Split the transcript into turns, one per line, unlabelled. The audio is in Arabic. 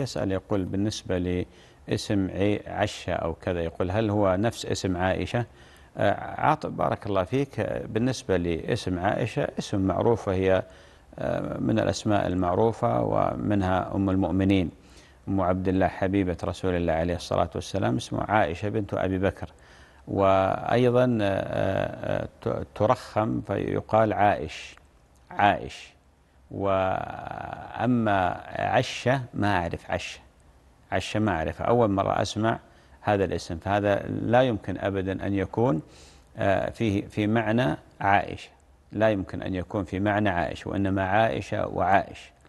يسأل يقول بالنسبة لاسم عشة أو كذا يقول هل هو نفس اسم عائشة آه، عاطب بارك الله فيك آه، بالنسبة لاسم عائشة اسم معروف وهي آه، من الأسماء المعروفة ومنها أم المؤمنين أم عبد الله حبيبة رسول الله عليه الصلاة والسلام اسمه عائشة بنت أبي بكر وأيضا ترخم فيقال عائش عائش و أما عشة ما أعرف عشة عشة ما أعرف أول مرة أسمع هذا الاسم فهذا لا يمكن أبدا أن يكون آه، فيه في معنى عائشة لا يمكن أن يكون في معنى عائشة وإنما عائشة وعائشة